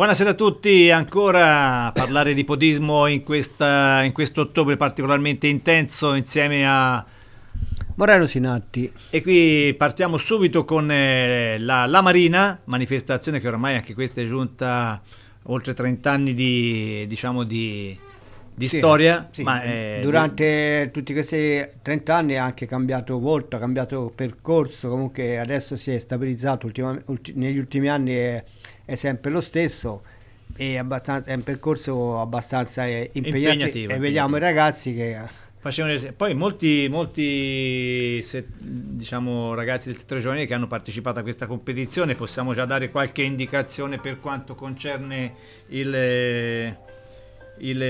Buonasera a tutti, ancora a parlare di podismo in, questa, in questo ottobre particolarmente intenso insieme a Moreno Sinatti. E qui partiamo subito con eh, la, la Marina, manifestazione che ormai anche questa è giunta oltre 30 anni di, diciamo, di, di sì, storia. Sì. Ma, eh, Durante di... tutti questi 30 anni ha anche cambiato volto, ha cambiato percorso, comunque adesso si è stabilizzato ultima, ulti, negli ultimi anni. È è sempre lo stesso e è un percorso abbastanza eh, impegnativo, ecco. e vediamo i ragazzi che poi molti, molti se, diciamo, ragazzi del settore giovanile che hanno partecipato a questa competizione possiamo già dare qualche indicazione per quanto concerne il, il,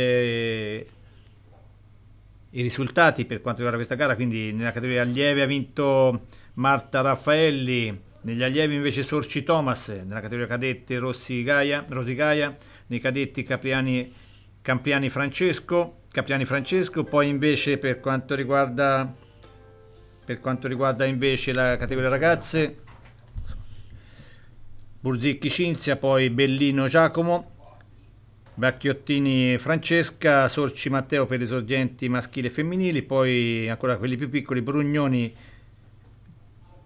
i risultati per quanto riguarda questa gara quindi nella categoria allievi ha vinto Marta Raffaelli negli allievi invece Sorci Thomas, nella categoria cadette Rossi Gaia, Rosi Gaia, nei cadetti Capriani, Campiani Francesco, Capriani Francesco, poi invece per quanto riguarda, per quanto riguarda invece la categoria ragazze, Burzicchi Cinzia, poi Bellino Giacomo, Bacchiottini Francesca, Sorci Matteo per esordienti maschili e femminili, poi ancora quelli più piccoli Brugnoni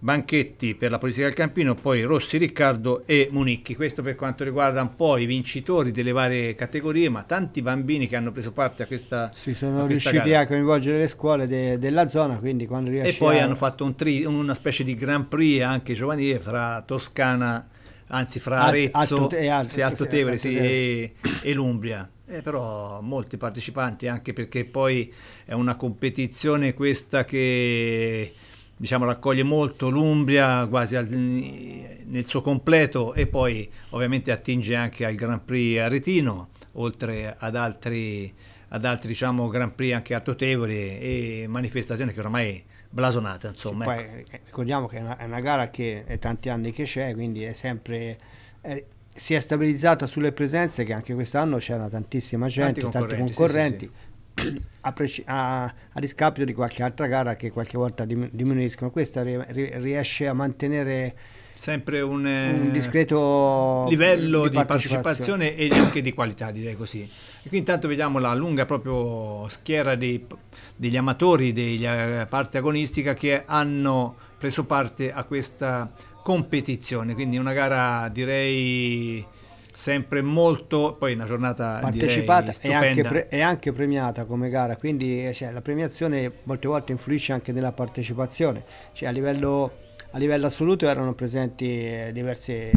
Banchetti per la politica del Campino, poi Rossi Riccardo e Monicchi. Questo per quanto riguarda un po' i vincitori delle varie categorie, ma tanti bambini che hanno preso parte a questa Si sono a questa riusciti gara. a coinvolgere le scuole de, della zona, quindi quando riesci E poi a... hanno fatto un tri, una specie di Grand Prix anche giovanile fra Toscana, anzi fra Arezzo, e Alto, Tevere, e, e l'Umbria. Eh, però molti partecipanti anche perché poi è una competizione questa che diciamo, raccoglie molto l'Umbria quasi al, nel suo completo e poi ovviamente attinge anche al Grand Prix Aretino, oltre ad altri, ad altri diciamo, Grand Prix anche a Totevoli e manifestazioni che ormai blasonate. Insomma, sì, ecco. Eh, ricordiamo che è una, è una, gara che è tanti anni che c'è, quindi è sempre... È, si è stabilizzata sulle presenze che anche quest'anno c'era tantissima gente, tanti concorrenti. Tanti concorrenti. Sì, sì, a, preci- a, a, riscapito di qualche altra gara che qualche volta dim- diminuiscono, questa ri- riesce a mantenere sempre un, un discreto eh, livello di, di partecipazione. partecipazione. e anche di qualità, direi così. E qui intanto vediamo la lunga proprio schiera dei, degli amatori della eh, parte agonistica che hanno preso parte a questa competizione, quindi una gara direi sempre molto, poi una giornata partecipata e anche, pre- e, anche premiata come gara, quindi eh, cioè, la premiazione molte volte influisce anche nella partecipazione, cioè, a, livello, a, livello, assoluto erano presenti eh, diverse,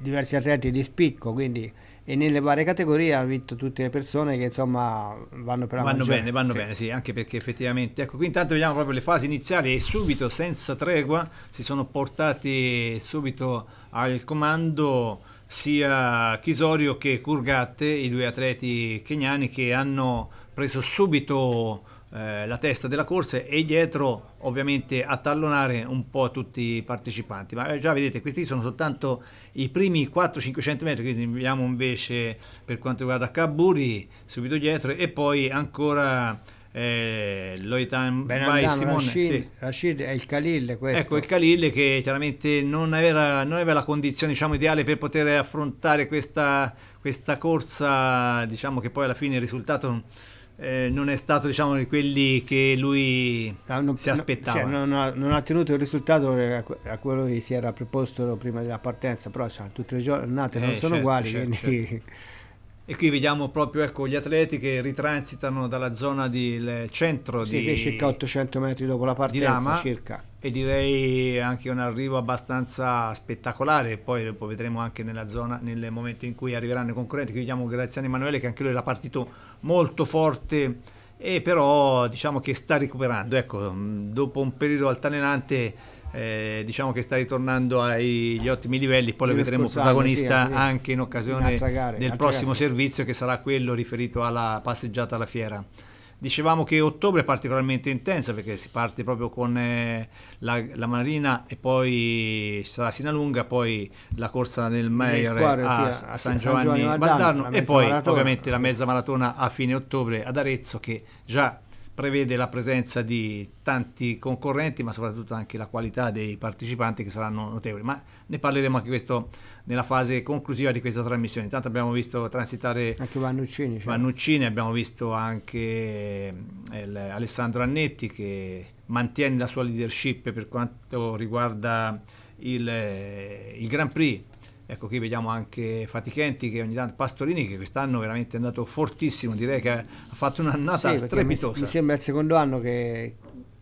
diversi atleti di spicco, quindi e nelle varie categorie hanno vinto tutte le persone che insomma vanno per la vanno maggiore. bene vanno sì. bene sì anche perché effettivamente ecco qui intanto vediamo proprio le fasi iniziali e subito senza tregua si sono portati subito al comando sia Chisorio che Kurgatte, i due atleti keniani che hanno preso subito eh, la testa della corsa e dietro ovviamente a tallonare un po' tutti i partecipanti. Ma eh, già vedete, questi sono soltanto i primi 4-500 metri, quindi abbiamo invece per quanto riguarda Kaburi subito dietro e poi ancora eh, Loitan Vai Simone Rashid, sì. Rashid è il Khalil questo. ecco il Khalil che chiaramente non aveva, non aveva la condizione diciamo, ideale per poter affrontare questa, questa corsa diciamo che poi alla fine il risultato eh, non è stato diciamo di quelli che lui ah, no, non, si aspettava no, cioè, non, ha, non, ha, tenuto il risultato eh, a quello che si era proposto prima della partenza però cioè, tutte le giornate eh, non sono certo, uguali certo, quindi certo. E qui vediamo proprio ecco, gli atleti che ritransitano dalla zona del centro sì, di circa 800 metri dopo la partenza Lama, circa. E direi anche un arrivo abbastanza spettacolare, poi dopo vedremo anche nella zona, nel momento in cui arriveranno i concorrenti. Qui vediamo Graziano Emanuele che anche lui era partito molto forte e però diciamo che sta recuperando. Ecco, dopo un periodo altalenante eh, diciamo che sta ritornando agli ottimi livelli, poi lo vedremo protagonista sì, anche in occasione in gare, del prossimo gare. servizio che sarà quello riferito alla passeggiata alla fiera. Dicevamo che ottobre è particolarmente intensa perché si parte proprio con eh, la, la, Marina e poi ci sarà Sinalunga, poi la corsa nel Meier a, a, a, San Giovanni, Giovanni Valdarno e poi maratona. ovviamente la mezza maratona a fine ottobre ad Arezzo che già prevede la presenza di tanti concorrenti, ma soprattutto anche la qualità dei partecipanti che saranno notevoli. Ma ne parleremo anche questo nella fase conclusiva di questa trasmissione. Intanto abbiamo visto transitare anche Vannuccini, cioè. Certo. Vannuccini abbiamo visto anche el, eh, Alessandro Annetti che mantiene la sua leadership per quanto riguarda il, eh, il Grand Prix Ecco, qui vediamo anche Fatichenti che ogni tanto, Pastorini che quest'anno veramente è andato fortissimo, direi che ha fatto un'annata sì, strepitosa. Mi, mi, sembra il secondo anno che,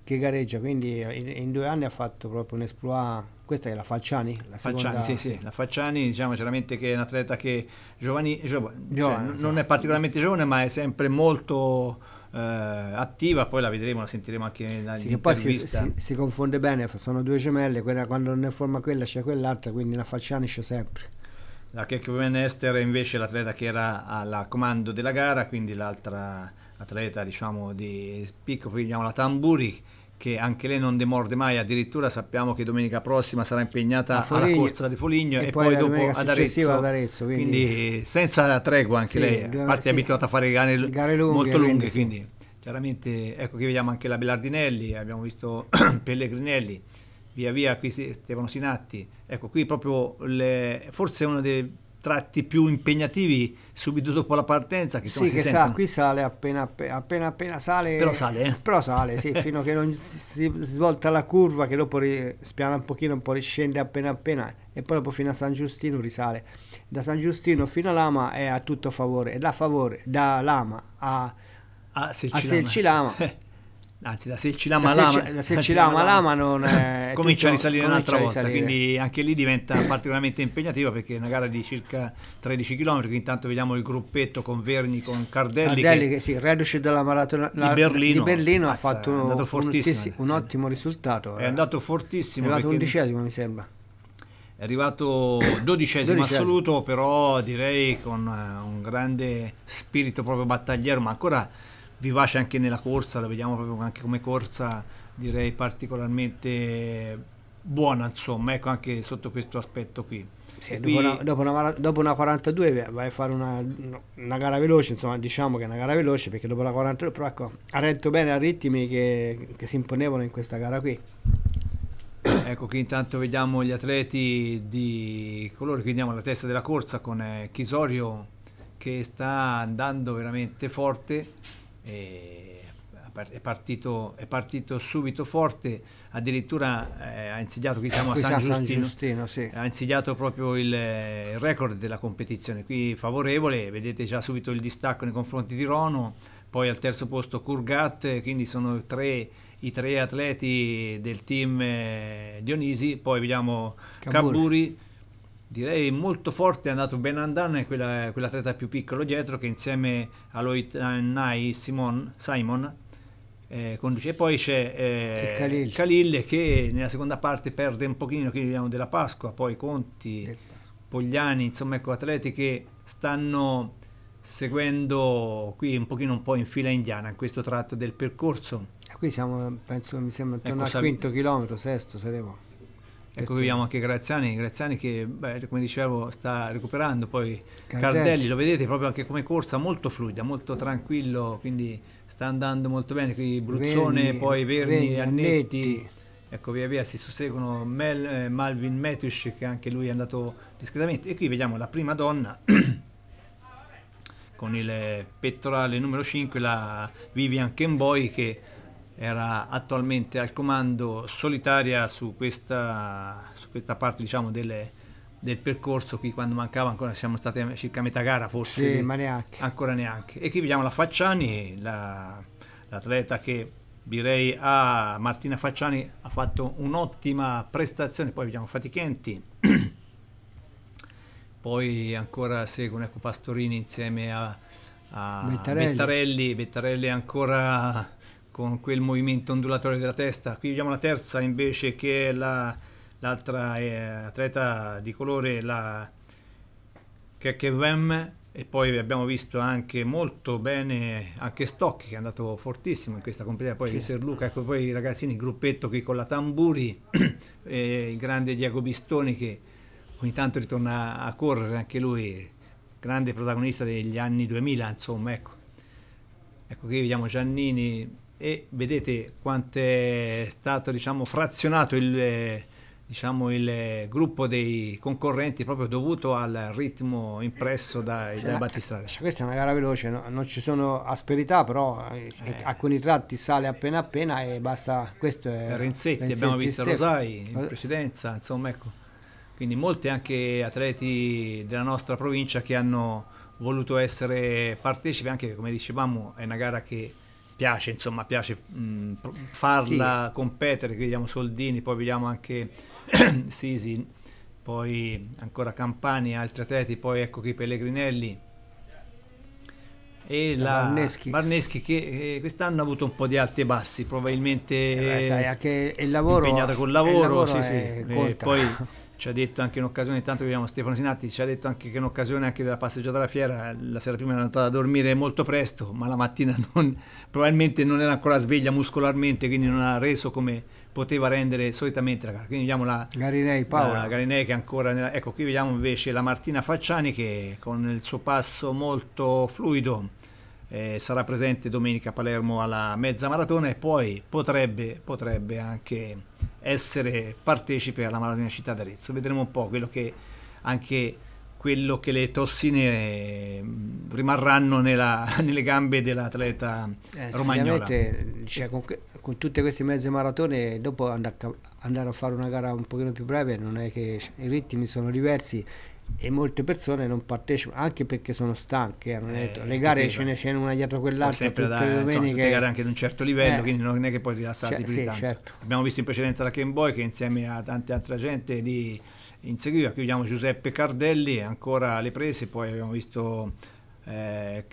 che gareggia, quindi in, in, due anni ha fatto proprio un esploit. Questa è la Falciani? La Falciani, seconda... sì, sì, la Falciani diciamo chiaramente che è un atleta che giovani, giovane, cioè, non è particolarmente giovane ma è sempre molto eh, attiva, poi la vedremo, la sentiremo anche nella sì, poi si, si, si, confonde bene, sono due gemelle, quella, quando non è forma quella c'è quell'altra, quindi la c'è sempre. La Kekkomen Ester è invece l'atleta che era al comando della gara, quindi l'altra atleta diciamo di picco, prendiamo la Tamburi che anche lei non demorde mai, addirittura sappiamo che domenica prossima sarà impegnata Foligno, alla corsa di Foligno e, e poi, poi dopo ad Arezzo, ad Arezzo, quindi, quindi senza tregua anche sì, lei, a parte sì, è abituata a fare gare, gare lunghe, molto lunghe, quindi, sì. chiaramente ecco che vediamo anche la Bellardinelli, abbiamo visto Pellegrinelli, via via qui Stefano Sinatti, ecco qui proprio le, forse una delle tratti più impegnativi subito dopo la partenza. Che, insomma, sì, si che sa, qui sale appena, appena, appena, appena sale. Però sale, eh? Però sale, sì, fino a che non si, svolta la curva, che dopo spiana un pochino, un po' riscende appena appena, e poi dopo fino a San Giustino risale. Da San Giustino fino a Lama è a tutto favore, e da favore, da Lama a, a Selcilama. A Selcilama Anzi, da se ci lama da lama, lama, lama non è comincia tutto, a risalire un'altra volta, risalire. quindi anche lì diventa particolarmente impegnativa perché è una gara di circa 13 km, quindi intanto vediamo il gruppetto con Verni, con Cardelli, Cardelli che, che sì, reduce dalla maratona la, di Berlino, di Berlino mazza, ha fatto un, un, ottimo risultato, è eh. andato fortissimo, è arrivato undicesimo mi sembra è arrivato dodicesimo, dodicesimo assoluto, però direi con eh, un grande spirito proprio battagliero, ma ancora vivace anche nella corsa, la vediamo proprio anche come corsa direi particolarmente buona insomma, ecco anche sotto questo aspetto qui. Sì, dopo, una, dopo, una, dopo, una, 42 vai a fare una, una, gara veloce, insomma diciamo che è una gara veloce perché dopo la 42 però ecco, ha retto bene a ritmi che, che si imponevano in questa gara qui. Ecco qui intanto vediamo gli atleti di coloro che andiamo alla testa della corsa con eh, Chisorio che sta andando veramente forte è partito, è partito, subito forte, addirittura eh, ha insediato, qui siamo a San, San Giustino, sì. ha insediato proprio il, eh, il, record della competizione, qui favorevole, vedete già subito il distacco nei confronti di Rono, poi al terzo posto Kurgat, quindi sono tre, i tre atleti del team eh, Dionisi, poi vediamo Caburi, Caburi direi molto forte, è andato ben andando quella, quell'atleta più piccolo dietro che insieme a Lloyd Nai Simon, Simon eh, conduce. E poi c'è eh, Khalil. Khalil. che nella seconda parte perde un pochino, quindi abbiamo della Pasqua, poi Conti, Pogliani, insomma ecco atleti che stanno seguendo qui un pochino un po' in fila indiana questo tratto del percorso. Qui siamo, penso, mi sembra ecco, intorno ecco, al quinto chilometro, sesto saremo. Ecco, che ecco. anche Graziani, Graziani che beh, come dicevo sta recuperando, poi Cardelli. Cardelli. lo vedete proprio anche come corsa molto fluida, molto tranquillo, quindi sta andando molto bene, qui Bruzzone, Verni, poi Verdi, Verni Annetti. Annetti. Ecco, via via si susseguono Mel, eh, Malvin Metush che anche lui è andato discretamente e qui vediamo la prima donna con il pettorale numero 5, la Vivian Kemboy che era attualmente al comando solitaria su questa, su questa parte diciamo, delle, del percorso qui quando mancava ancora siamo stati a circa metà gara forse sì, ma neanche. ancora neanche e qui vediamo la Facciani la, l'atleta che direi a Martina Facciani ha fatto un'ottima prestazione poi vediamo Fatichenti poi ancora seguono ecco Pastorini insieme a, a Bettarelli. Bettarelli Bettarelli ancora con quel movimento ondulatore della testa. Qui vediamo la terza invece che è la, l'altra eh, atleta di colore, la Kekevem e poi abbiamo visto anche molto bene anche Stock che è andato fortissimo in questa competizione, poi sì. Luca, ecco poi i ragazzini, il gruppetto qui con la Tamburi, il grande Diego Bistoni che ogni tanto ritorna a correre anche lui, grande protagonista degli anni 2000 insomma ecco. Ecco qui vediamo Giannini e vedete quanto è stato diciamo, frazionato il, eh, diciamo, il, eh, gruppo dei concorrenti proprio dovuto al ritmo impresso dai, cioè, dai eh, battistrada. Cioè, questa è una gara veloce, no? non ci sono asperità, però eh. alcuni tratti sale appena appena e basta. Questo è Renzetti, Renzetti abbiamo visto Stefano. Rosai in precedenza, insomma ecco. Quindi molti anche atleti della nostra provincia che hanno voluto essere partecipi, anche come dicevamo è una gara che piace, insomma, piace mh, mm, farla sì. competere, vediamo Soldini, poi vediamo anche Sisi, poi ancora Campani, altri atleti, poi ecco qui Pellegrinelli e la, la Barneschi. Barneschi. che eh, quest'anno ha avuto un po' di alti e bassi, probabilmente eh, sai, anche il lavoro, impegnata col lavoro, il lavoro sì, sì. poi ci ha detto anche in occasione, intanto vediamo Stefano Sinatti, ci ha detto anche che in occasione anche della passeggiata alla fiera, la sera prima era andata a dormire molto presto, ma la mattina non, probabilmente non era ancora sveglia muscolarmente, quindi non ha reso come poteva rendere solitamente la gara. Quindi vediamo la Garinei Paola. La Garinei che ancora... Nella, ecco, qui vediamo invece la Martina Facciani che con il suo passo molto fluido eh, sarà presente domenica a Palermo alla mezza maratona e poi potrebbe, potrebbe anche essere partecipe alla maratona città d'Arezzo. Vedremo un po' quello che anche quello che le tossine mm, rimarranno nella, nelle gambe dell'atleta eh, romagnola. Cioè, con, con, tutte queste mezze maratone, dopo andare a, andare a fare una gara un pochino più breve, non è che i ritmi sono diversi e molte persone non partecipano anche perché sono stanche eh, eh, le gare ce ne sono una dietro quell'altra tutte da, le domeniche insomma, gare anche di un certo livello eh. quindi non è che puoi rilassarti cioè, più sì, certo. abbiamo visto in precedenza la Game Boy che insieme a tante altre gente lì inseguiva qui vediamo Giuseppe Cardelli ancora alle prese poi abbiamo visto eh,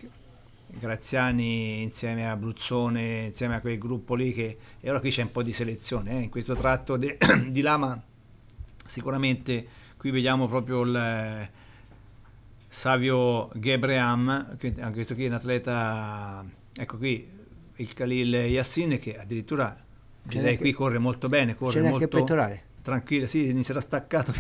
Graziani insieme a Bruzzone insieme a quel gruppo lì che e ora qui c'è un po' di selezione eh. in questo tratto di Lama sicuramente qui vediamo proprio il eh, Savio Gebream, anche questo qui è un atleta, ecco qui il Khalil Yassin che addirittura direi qui corre molto bene, corre molto tranquillo, sì, inizierà staccato,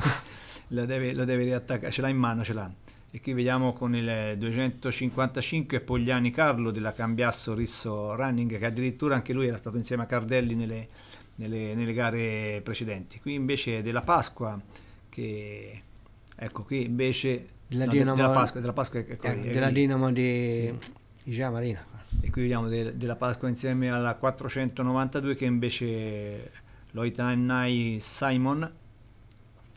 lo deve, lo deve riattaccare, ce l'ha in mano, ce l'ha. E qui vediamo con il 255 Pogliani Carlo della Cambiasso Risso Running che addirittura anche lui era stato insieme a Cardelli nelle, nelle, nelle gare precedenti. Qui invece della Pasqua che ecco qui invece della, no, Dinamo, della Pasqua, della Pasqua è, eh, è, della è Dinamo di sì. Gia Marina e qui vediamo de, della Pasqua insieme alla 492 che invece Loitanai Simon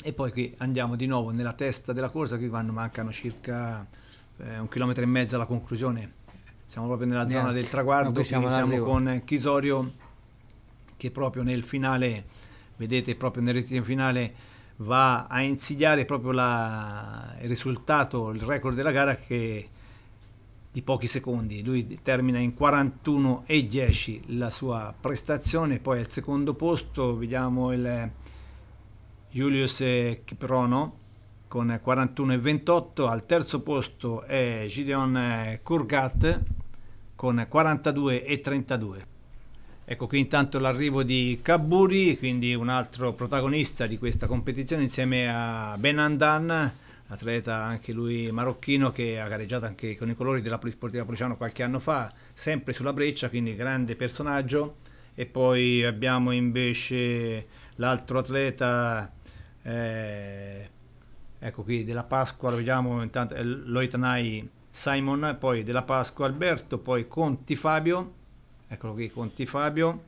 e poi qui andiamo di nuovo nella testa della corsa qui quando mancano circa eh, un chilometro e mezzo alla conclusione siamo proprio nella Neanche. zona del traguardo no, siamo, siamo con Chisorio che proprio nel finale vedete proprio nel ritiro finale va a insidiare proprio la, il risultato, il record della gara che di pochi secondi, lui termina in 41 e 10 la sua prestazione, poi al secondo posto vediamo il Julius Kiprono con 41 e 28, al terzo posto è Gideon Kurgat con 42 e 32. Ecco qui intanto l'arrivo di Kaburi, quindi un altro protagonista di questa competizione insieme a Ben Andan, atleta anche lui marocchino che ha gareggiato anche con i colori della Polisportiva Policiano qualche anno fa, sempre sulla breccia, quindi grande personaggio. E poi abbiamo invece l'altro atleta, eh, ecco qui della Pasqua, lo vediamo intanto, eh, Loitanai Simon, poi della Pasqua Alberto, poi Conti Fabio eccolo qui, Conti Fabio,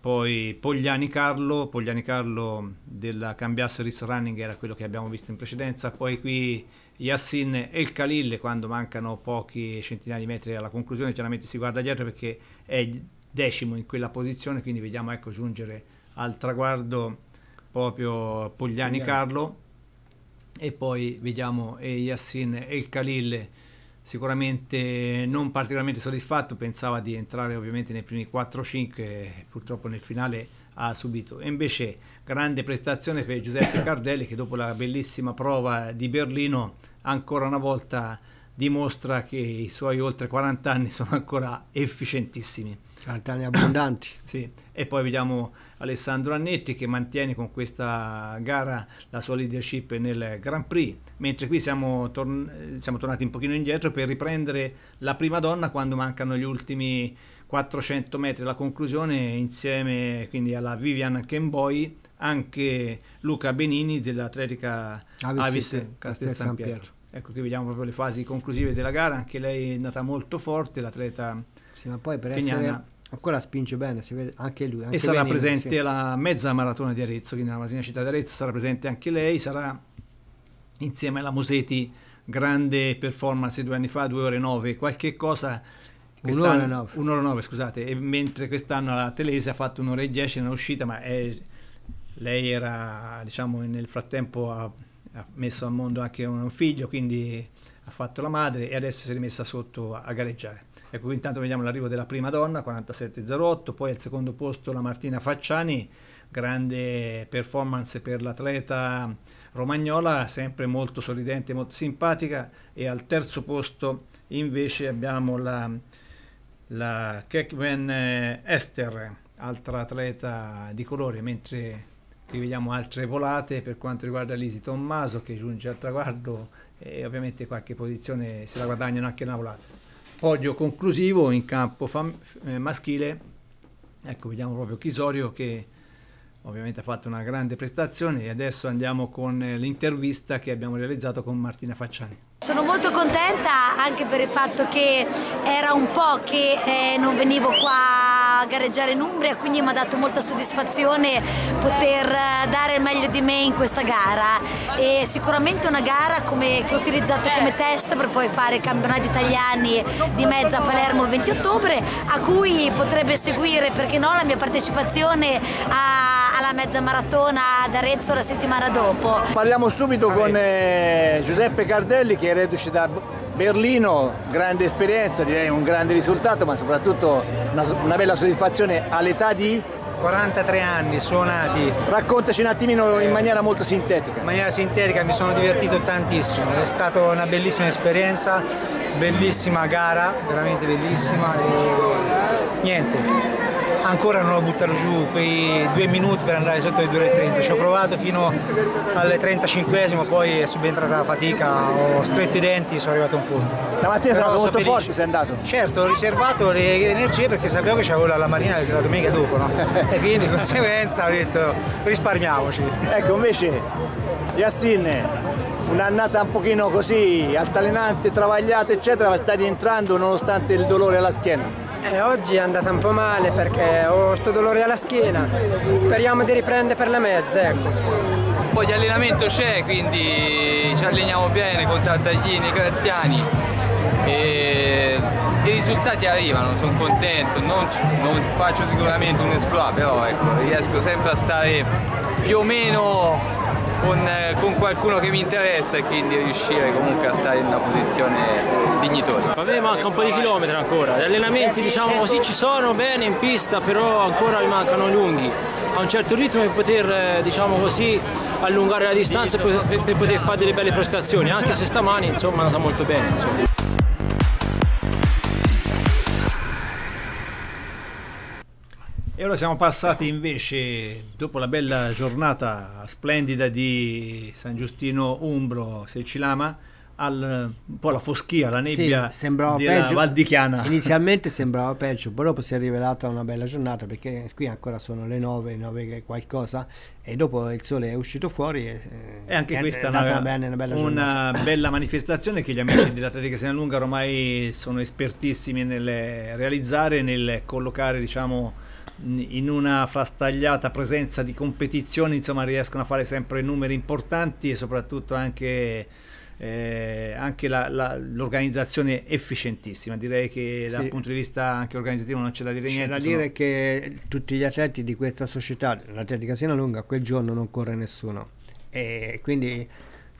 poi Pogliani Carlo, Pogliani Carlo della Cambiasso Riss Running era quello che abbiamo visto in precedenza, poi qui Yassin e il Khalil quando mancano pochi centinaia di metri alla conclusione, chiaramente si guarda dietro perché è decimo in quella posizione, quindi vediamo ecco giungere al traguardo proprio Pogliani Carlo e poi vediamo eh, Yassin e il Khalil sicuramente non particolarmente soddisfatto, pensava di entrare ovviamente nei primi 4-5, purtroppo nel finale ha subito. E invece grande prestazione per Giuseppe Cardelli che dopo la bellissima prova di Berlino ancora una volta dimostra che i suoi oltre 40 anni sono ancora efficientissimi. Cantani abbondanti. sì. E poi vediamo Alessandro Annetti che mantiene con questa gara la sua leadership nel Grand Prix, mentre qui siamo, torn siamo tornati un pochino indietro per riprendere la prima donna quando mancano gli ultimi 400 metri alla conclusione insieme quindi alla Vivian Kenboy, anche Luca Benini dell'Atletica Avis Castel San Pietro. Ecco qui vediamo proprio le fasi conclusive della gara, anche lei è andata molto forte, l'atleta Sì, ma poi per essere Ancora spinge bene, si vede anche lui. Anche e sarà Benigni, presente sì. la mezza maratona di Arezzo, quindi la mattina città di Arezzo sarà presente anche lei, sarà insieme alla Museti, grande performance due anni fa, due ore e nove, qualche cosa. Un'ora e 9. Un'ora e nove, scusate, e mentre quest'anno la Telese ha fatto un'ora e dieci 10 uscita, ma è, lei era, diciamo, nel frattempo ha, ha messo al mondo anche un figlio, quindi ha fatto la madre e adesso si è rimessa sotto a, a gareggiare. Ecco, intanto vediamo l'arrivo della prima donna, 47.08, poi al secondo posto la Martina Facciani, grande performance per l'atleta romagnola, sempre molto sorridente, molto simpatica, e al terzo posto invece abbiamo la, la Kekben Esther, eh, altra atleta di colore, mentre qui vediamo altre volate per quanto riguarda Lisi Tommaso che giunge al traguardo e ovviamente qualche posizione se la guadagnano anche nella volata. Podio conclusivo in campo eh, maschile, ecco vediamo proprio Chisorio che ovviamente ha fatto una grande prestazione e adesso andiamo con eh, l'intervista che abbiamo realizzato con Martina Facciani. Sono molto contenta anche per il fatto che era un po' che eh, non venivo qua a gareggiare in Umbria, quindi mi ha dato molta soddisfazione poter eh, dare il meglio di me in questa gara. E sicuramente una gara come, che ho utilizzato come certo. test per poi fare i campionati italiani di mezza a Palermo il 20 ottobre, a cui potrebbe seguire, perché no, la mia partecipazione a alla mezza maratona ad Arezzo la settimana dopo. Parliamo subito con eh, Giuseppe Cardelli che è reduce da Berlino, grande esperienza, direi un grande risultato, ma soprattutto una, una bella soddisfazione all'età di 43 anni suonati. Raccontaci un attimino in eh, maniera molto sintetica. In maniera sintetica mi sono divertito tantissimo, è stata una bellissima esperienza, bellissima gara, veramente bellissima e niente, ancora non ho buttato giù quei due minuti per andare sotto le 2.30. Ci ho provato fino alle 35esimo, poi è subentrata la fatica, ho stretto i denti e sono arrivato in fondo. Stamattina Però stato molto felice. forte, sei andato? Certo, ho riservato le energie perché sapevo che c'avevo la, la marina la domenica dopo, no? e quindi di conseguenza ho detto risparmiamoci. Ecco, invece Yassin un'annata un pochino così altalenante, travagliata eccetera ma sta rientrando nonostante il dolore alla schiena eh, oggi è andata un po' male perché ho sto dolore alla schiena, speriamo di riprendere per la mezza, ecco. Un po' di allenamento c'è, quindi ci alleniamo bene con Tartaglini, Graziani e i risultati arrivano, sono contento, non, non faccio sicuramente un esploit, però ecco, riesco sempre a stare più o meno con, eh, con, qualcuno che mi interessa e quindi riuscire comunque a stare in una posizione dignitosa. Vabbè manca un po' di chilometri ancora, gli allenamenti diciamo così ci sono bene in pista però ancora mi mancano lunghi, a un certo ritmo per poter eh, diciamo così allungare la distanza e per, per poter fare delle belle prestazioni, anche se stamani insomma è andata molto bene. Insomma. E ora siamo passati invece, dopo la bella giornata splendida di San Giustino Umbro, se ci lama, al, un po' la foschia, la nebbia sì, sembrava peggio, Val di Chiana. Inizialmente sembrava peggio, poi dopo si è rivelata una bella giornata perché qui ancora sono le 9, 9 qualcosa e dopo il sole è uscito fuori e, eh, e anche questa è una, una, bella, una, bella, una bella, manifestazione che gli amici dell'Atletica Sena Lunga ormai sono espertissimi nel realizzare, nel collocare diciamo in una frastagliata presenza di competizioni insomma riescono a fare sempre numeri importanti e soprattutto anche, eh, anche la, la, l'organizzazione efficientissima direi che sì. dal punto di vista anche organizzativo non c'è da dire c'è niente c'è da dire che tutti gli atleti di questa società l'Atletica Siena Lunga quel giorno non corre nessuno e quindi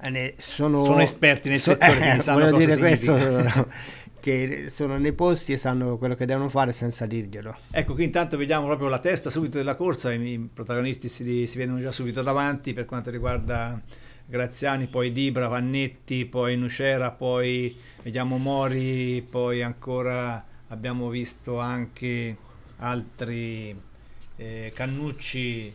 eh, sono, sono esperti nel so, settore eh, voglio dire questo che sono nei posti e sanno quello che devono fare senza dirglielo. Ecco, qui intanto vediamo proprio la testa subito della corsa, i protagonisti si, si vedono già subito davanti per quanto riguarda Graziani, poi Dibra, Vannetti, poi Nucera, poi vediamo Mori, poi ancora abbiamo visto anche altri eh, Cannucci,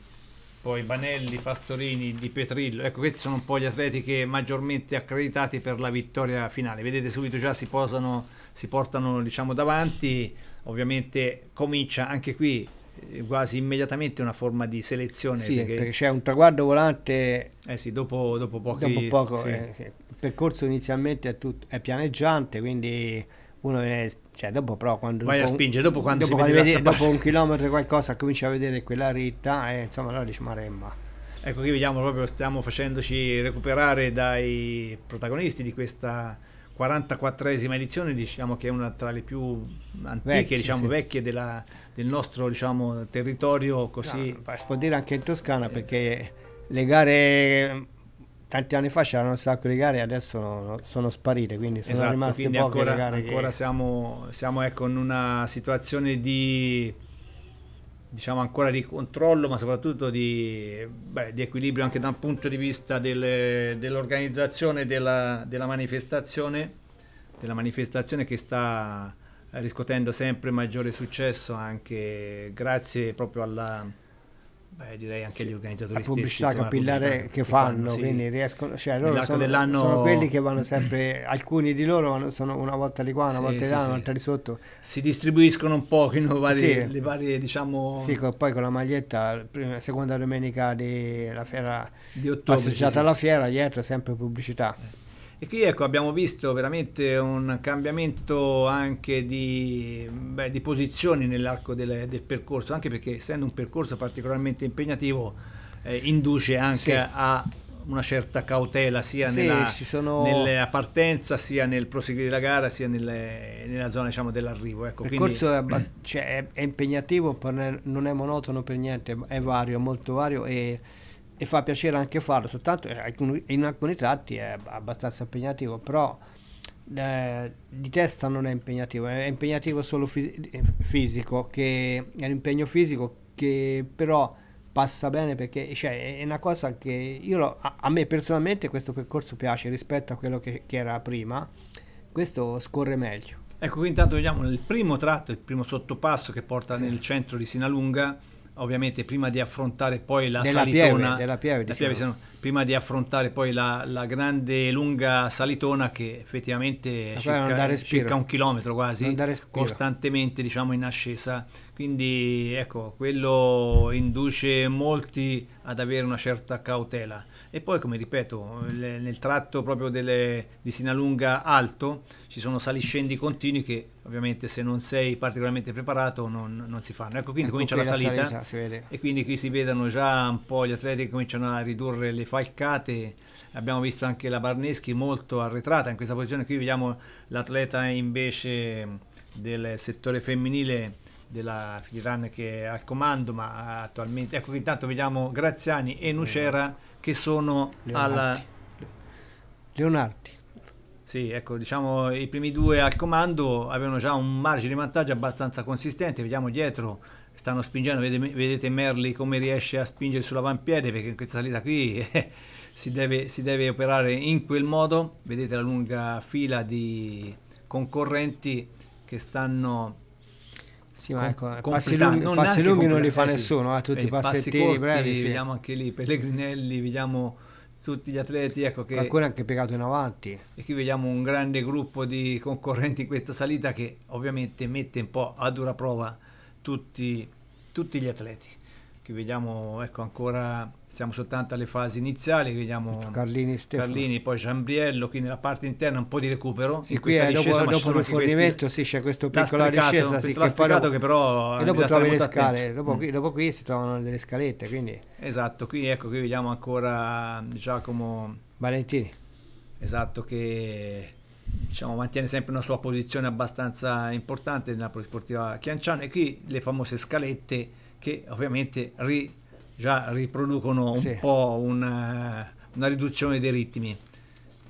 poi Banelli, Pastorini, Di Petrillo, ecco questi sono un po' gli atleti che maggiormente accreditati per la vittoria finale, vedete subito già si posano si portano diciamo, davanti, ovviamente comincia anche qui eh, quasi immediatamente una forma di selezione sì, perché, perché c'è un traguardo volante eh sì, dopo, dopo, pochi, dopo poco sì. eh, sì. il percorso inizialmente è, tutto, è pianeggiante quindi uno viene, cioè dopo però quando vai dopo, a spingere dopo quando dopo, quando vede, dopo un chilometro qualcosa comincia a vedere quella ritta e eh, insomma allora dice maremma ecco qui vediamo proprio stiamo facendoci recuperare dai protagonisti di questa 44esima edizione diciamo che è una tra le più antiche, vecchie, diciamo, sì. vecchie della, del nostro diciamo, territorio. Così. No, si può dire anche in Toscana eh, perché le gare tanti anni fa c'erano un sacco di gare e adesso no, sono sparite, quindi sono esatto, rimaste quindi poche ancora, le gare. Ancora che... siamo, siamo ecco, in una situazione di diciamo ancora di controllo ma soprattutto di, beh, di equilibrio anche da un punto di vista del, dell'organizzazione della, della, manifestazione, della manifestazione che sta riscuotendo sempre maggiore successo anche grazie proprio alla, Beh, direi anche sì, gli organizzatori la pubblicità stessi, capillare pubblicità che, che fanno, sì. quindi riescono, cioè loro sono, sono, quelli che vanno sempre, alcuni di loro vanno, sono una volta di qua, una sì, volta di là, un'altra di sotto. Si distribuiscono un po' vari, le varie, diciamo... Sì, con, poi con la maglietta, prima, seconda domenica della fiera, di ottobre, associata alla fiera, dietro sempre pubblicità. Eh. E qui ecco, abbiamo visto veramente un cambiamento anche di, beh, di posizioni nell'arco del, del, percorso, anche perché essendo un percorso particolarmente impegnativo eh, induce anche sì. a una certa cautela sia sì, nella, sono... nella, partenza sia nel proseguire la gara sia nelle, nella zona diciamo, dell'arrivo. Ecco, il percorso quindi... è, cioè, è, è, impegnativo, non è monotono per niente, è vario, molto vario e e fa piacere anche farlo, soltanto eh, in alcuni tratti è abbastanza impegnativo, però eh, di testa non è impegnativo, è impegnativo solo fisi eh, fisico, che è l'impegno fisico che però passa bene perché cioè, è una cosa che io lo, a, a, me personalmente questo percorso piace rispetto a quello che, che era prima, questo scorre meglio. Ecco, qui intanto vediamo il primo tratto, il primo sottopasso che porta sì. nel centro di Sinalunga ovviamente prima di affrontare poi la della salitona, pieve, della pieve, diciamo. pieve no, prima di affrontare poi la, la grande lunga salitona che effettivamente è circa, un chilometro quasi, costantemente diciamo in ascesa, quindi ecco quello induce molti ad avere una certa cautela. E poi, come ripeto, le, nel tratto proprio delle, di Sinalunga alto ci sono saliscendi continui che ovviamente se non sei particolarmente preparato non, non si fanno. Ecco, quindi ecco comincia la salita, la salita e quindi qui si vedono già un po' gli atleti che cominciano a ridurre le falcate. Abbiamo visto anche la Barneschi molto arretrata in questa posizione. Qui vediamo l'atleta invece del settore femminile della Filiran che è al comando, ma attualmente, ecco intanto vediamo Graziani e Nucera che sono Leonardi. al... Leonardi. Sì, ecco, diciamo i primi due al comando avevano già un margine di vantaggio abbastanza consistente, vediamo dietro, stanno spingendo, vedete, vedete Merli come riesce a spingere sull'avampiede perché in questa salita qui eh, si, deve, si deve operare in quel modo, vedete la lunga fila di concorrenti che stanno sì, ma ecco, passi lunghi non, passi lunghi non li fa eh, nessuno, ha eh, tutti i passettini passi corti, brevi. Sì. Vediamo anche lì Pellegrinelli, vediamo tutti gli atleti. Ecco che, Qualcuno anche piegato in avanti. E qui vediamo un grande gruppo di concorrenti in questa salita che ovviamente mette un po' a dura prova tutti, tutti gli atleti che vediamo, ecco ancora, siamo soltanto alle fasi iniziali, vediamo Carlini, Stefano. Carlini poi Giambriello, qui nella parte interna un po' di recupero. Sì, qui è eh, discesa, dopo, il rifornimento sì, c'è questo piccolo discesa, sì, che, poi dopo, che però... E dopo trovi le scale, dopo, mm. qui, dopo qui si trovano delle scalette, quindi... Esatto, qui ecco, qui vediamo ancora Giacomo... Valentini. Esatto, che diciamo, mantiene sempre una sua posizione abbastanza importante nella prosportiva Chianciano e qui le famose scalette che ovviamente ri, già riproducono un sì. po' una, eh, una, riduzione dei ritmi.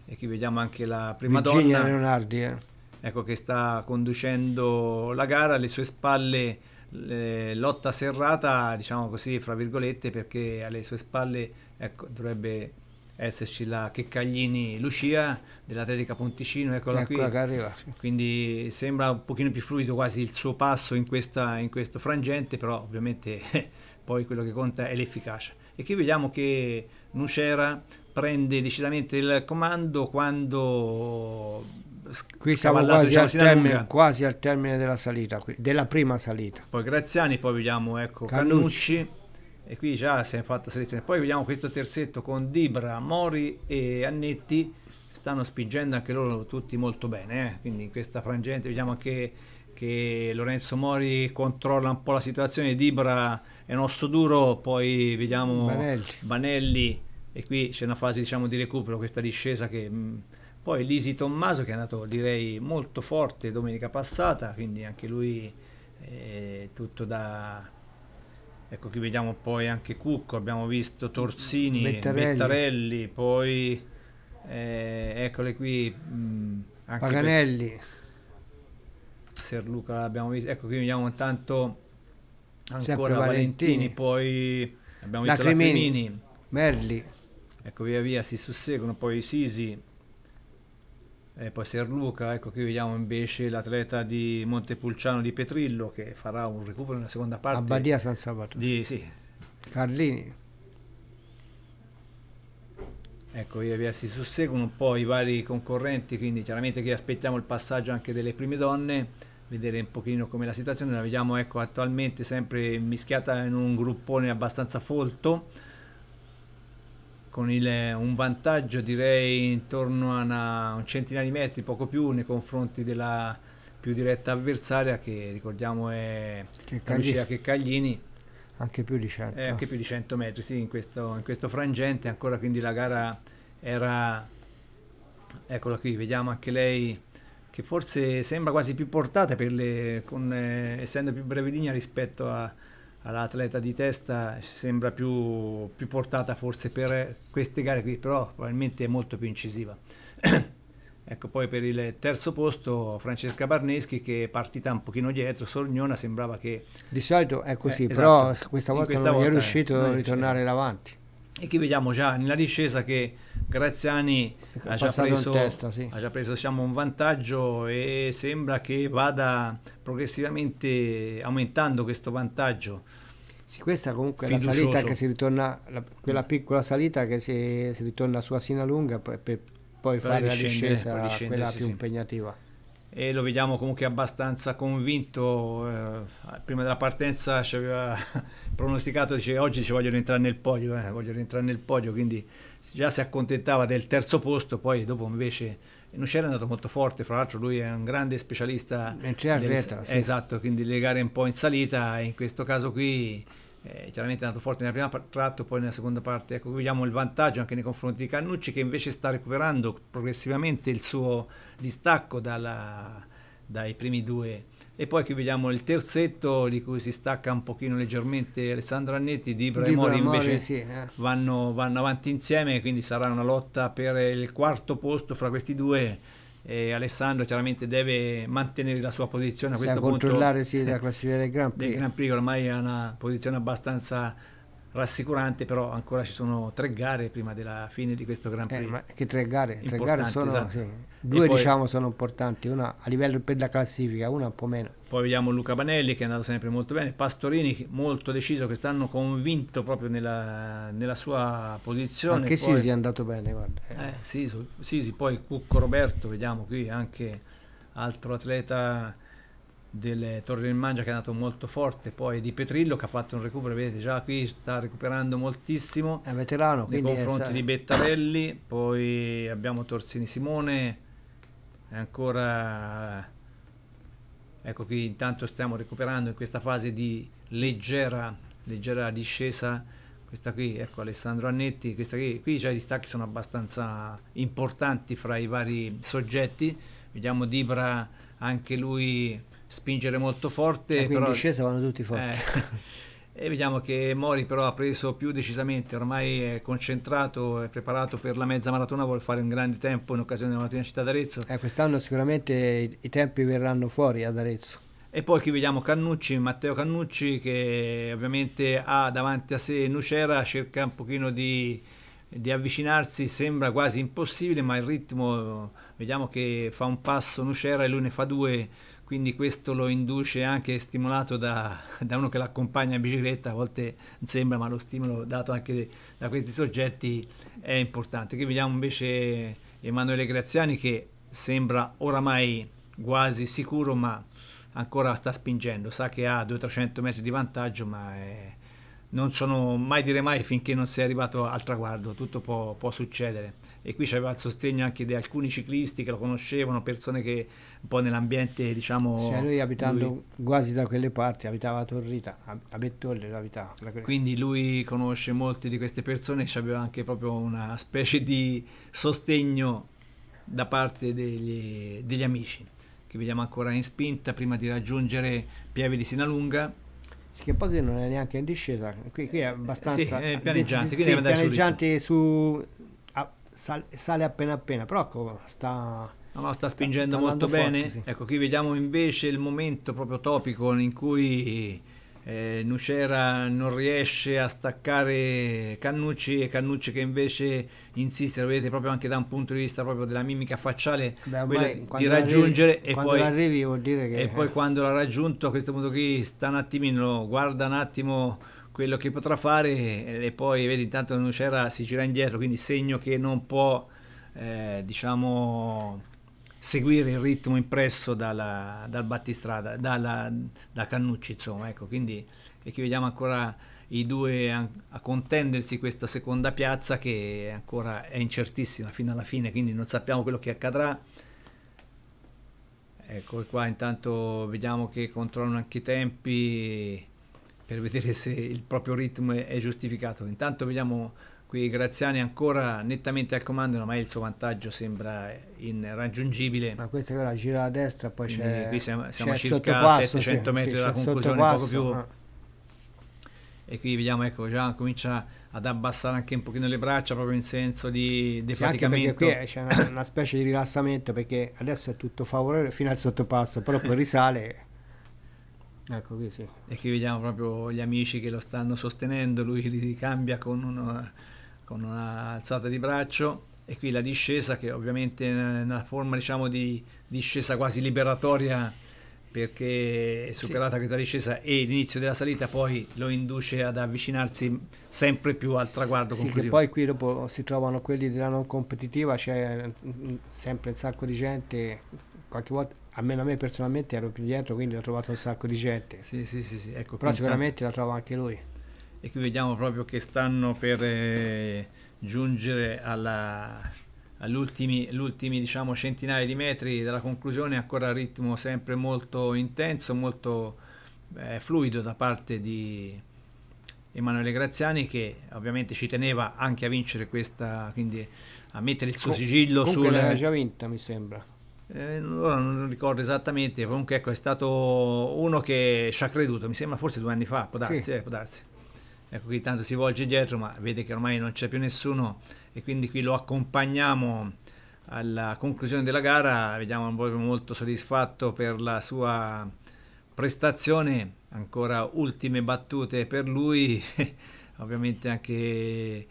E qui vediamo anche la prima Virginia donna. Leonardi, eh. ecco, che sta conducendo la gara, alle sue spalle lotta serrata, diciamo così, fra virgolette, perché alle sue spalle ecco, dovrebbe esserci la Checcaglini Lucia dell'Atletica Ponticino, eccola, eccola qui. Arriva, sì. Quindi sembra un pochino più fluido quasi il suo passo in, questa, in questo frangente, però ovviamente poi quello che conta è l'efficacia. E qui vediamo che Nucera prende decisamente il comando quando qui siamo quasi, diciamo, al termine, quasi al, termine, della salita, della prima salita. Poi Graziani, poi vediamo ecco, Cannucci. Cannucci e qui già si è fatta selezione. Poi vediamo questo terzetto con Dibra, Mori e Annetti, stanno spingendo anche loro tutti molto bene, eh? quindi in questa frangente vediamo anche che Lorenzo Mori controlla un po' la situazione, Dibra è un osso duro, poi vediamo Banelli, Banelli e qui c'è una fase diciamo, di recupero, questa discesa che... Mm, poi Lisi Tommaso che è andato direi molto forte domenica passata, quindi anche lui eh, tutto da, Ecco, qui vediamo poi anche Cucco, abbiamo visto Torsini, Bettarelli, Bettarelli poi eh, eccole qui, mh, mm, Paganelli. Per... Serluca l'abbiamo visto, ecco qui vediamo intanto ancora Valentini, Valentini, poi abbiamo visto Lacrimini, Lacrimini. Merli. Ecco, via via si susseguono, poi Sisi, eh, poi Serluca, ecco qui vediamo invece l'atleta di Montepulciano di Petrillo che farà un recupero nella seconda parte. Abbadia San Sabato. Di, sì. Carlini. Ecco, via si susseguono un po' i vari concorrenti, quindi chiaramente qui aspettiamo il passaggio anche delle prime donne, vedere un pochino come la situazione, la vediamo ecco, attualmente sempre mischiata in un gruppone abbastanza folto con il, un vantaggio direi intorno a una, un centinaio di metri, poco più, nei confronti della più diretta avversaria che ricordiamo è Lucia Cagliari. Che Caglini. Anche più, eh, anche più di 100. metri, sì, in questo, in questo frangente ancora, quindi la gara era... Eccola qui, vediamo anche lei che forse sembra quasi più portata le, con, eh, essendo più breve linea rispetto a, all'atleta di testa sembra più, più, portata forse per queste gare qui, però probabilmente è molto più incisiva. ecco poi per il terzo posto Francesca Barneschi che è partita un pochino dietro, Sorgnona sembrava che... Di solito è così, eh, esatto. però questa volta questa non volta è riuscito a ritornare davanti. E qui vediamo già nella discesa che Graziani ecco, ha già, preso, testa, sì. ha già preso, diciamo, un vantaggio e sembra che vada progressivamente aumentando questo vantaggio. Sì, questa comunque è la salita che si ritorna, la, quella mm. piccola salita che si, si ritorna su Asina Lunga per, per poi per fare la discesa, discesa quella sì, più sì. impegnativa e lo vediamo comunque abbastanza convinto. Eh, prima della partenza ci aveva pronosticato, dice oggi ci vogliono entrare nel podio, eh, voglio rientrare nel podio, quindi già si accontentava del terzo posto, poi dopo invece non c'era andato molto forte, fra l'altro lui è un grande specialista. Mentre delle, reta, sì. Esatto, quindi le gare un po' in salita, in questo caso qui eh, chiaramente è andato forte nella prima tratto, poi nella seconda parte. Ecco, vediamo il vantaggio anche nei confronti di Cannucci che invece sta recuperando progressivamente il suo distacco dalla, dai primi due. E poi qui vediamo il terzetto di cui si stacca un pochino leggermente Alessandro Annetti, Di e Mori invece sì, eh. vanno, vanno avanti insieme, quindi sarà una lotta per il quarto posto fra questi due eh, Alessandro chiaramente deve mantenere la sua posizione a questo Siamo punto. controllare sì, la classifica del Grand Prix. Del Grand Prix ormai è una posizione abbastanza rassicurante, però ancora ci sono tre gare prima della fine di questo Gran eh, Prix. Eh, ma che tre gare? Tre gare sono, esatto. sì. due poi, diciamo sono importanti, una a livello per la classifica, una un po' meno. Poi vediamo Luca Banelli che è andato sempre molto bene, Pastorini molto deciso, quest'anno convinto proprio nella, nella sua posizione. Anche poi, Sisi è andato bene, guarda. Eh, Sisi, Sisi, poi Cucco Roberto, vediamo qui anche altro atleta delle Torre del Mangia che è andato molto forte, poi di Petrillo che ha fatto un recupero, vedete già qui sta recuperando moltissimo. È veterano, nei eh, confronti è... di Bettarelli, poi abbiamo Torsini Simone, è ancora... Ecco qui intanto stiamo recuperando in questa fase di leggera, leggera discesa, questa qui, ecco Alessandro Annetti, questa qui, qui già i distacchi sono abbastanza importanti fra i vari soggetti, vediamo Dibra anche lui spingere molto forte. Eh, però, in discesa vanno tutti forti. Eh, e vediamo che Mori però ha preso più decisamente, ormai è concentrato, è preparato per la mezza maratona, vuole fare un grande tempo in occasione della maratona città d'Arezzo. Eh, quest'anno sicuramente i, i tempi verranno fuori ad Arezzo. E poi qui vediamo Cannucci, Matteo Cannucci che ovviamente ha davanti a sé Nucera, cerca un pochino di, di avvicinarsi, sembra quasi impossibile, ma il ritmo, vediamo che fa un passo Nucera e lui ne fa due quindi questo lo induce anche stimolato da, da uno che l'accompagna in bicicletta, a volte sembra, ma lo stimolo dato anche da questi soggetti è importante. Qui vediamo invece Emanuele Graziani che sembra oramai quasi sicuro, ma ancora sta spingendo, sa che ha 200-300 metri di vantaggio, ma è, eh, non sono mai dire mai finché non sei arrivato al traguardo, tutto può, può succedere e qui c'aveva il sostegno anche di alcuni ciclisti che lo conoscevano, persone che un po' nell'ambiente diciamo... Cioè lui abitando lui... quasi da quelle parti, abitava a Torrita, a Bettolle abitava. Quindi lui conosce molte di queste persone e aveva anche proprio una specie di sostegno da parte degli, degli amici che vediamo ancora in spinta prima di raggiungere Pieve di Sinalunga sì, che poi non è neanche in discesa, qui, qui è abbastanza sì, pianeggiante, di, di, sì, pianeggiante su, sal, sale appena appena, però ecco, sta... No, no, sta spingendo sta, molto forte, bene. Sì. Ecco, qui vediamo invece il momento proprio topico in cui eh, Nucera non riesce a staccare Cannucci e Cannucci che invece insiste, lo vedete proprio anche da un punto di vista proprio della mimica facciale, Beh, di raggiungere arrivi, e, poi, arrivi, che... e poi quando l'ha raggiunto a questo punto qui sta un attimino, guarda un attimo quello che potrà fare eh, e poi vedi intanto non c'era si gira indietro quindi segno che non può eh, diciamo seguire il ritmo impresso dalla, dal battistrada dalla, da Cannucci insomma ecco quindi e qui vediamo ancora i due a, a contendersi questa seconda piazza che ancora è incertissima fino alla fine quindi non sappiamo quello che accadrà ecco qua intanto vediamo che controllano anche i tempi per vedere se il proprio ritmo è giustificato. Intanto vediamo qui Graziani ancora nettamente al comando, ma il suo vantaggio sembra irraggiungibile. Ma questa è la gira a destra, poi c'è... Qui siamo, siamo circa 700 sì, metri sì, dalla conclusione, poco più... Ah. E qui vediamo, ecco, già comincia ad abbassare anche un pochino le braccia proprio in senso di defaticamento. Sì, qui eh, c'è una, una specie di rilassamento perché adesso è tutto favorevole fino al sottopasso, però poi risale... Ecco, qui sì. E qui vediamo proprio gli amici che lo stanno sostenendo, lui li ricambia con, uno, con una alzata di braccio e qui la discesa che ovviamente è una forma diciamo di discesa quasi liberatoria perché è superata sì. questa discesa e l'inizio della salita poi lo induce ad avvicinarsi sempre più al traguardo sì, conclusivo. Sì, poi qui dopo si trovano quelli della non competitiva, c'è cioè sempre un sacco di gente, qualche volta almeno a me personalmente ero più dietro, quindi ho trovato un sacco di gente. Sì, sì, sì, sì. Ecco, però sicuramente la trova anche lui. E qui vediamo proprio che stanno per eh, giungere all'ultimi all diciamo, centinaia di metri della conclusione, ancora a ritmo sempre molto intenso, molto eh, fluido da parte di Emanuele Graziani che ovviamente ci teneva anche a vincere questa, quindi a mettere il suo Con, sigillo sulla... l'aveva già vinta mi sembra eh, non ricordo esattamente, comunque ecco, è stato uno che ci ha creduto, mi sembra forse due anni fa, può darsi, sì. eh, può darsi. Ecco, qui tanto si volge dietro, ma vede che ormai non c'è più nessuno e quindi qui lo accompagniamo alla conclusione della gara, vediamo un proprio molto soddisfatto per la sua prestazione, ancora ultime battute per lui, ovviamente anche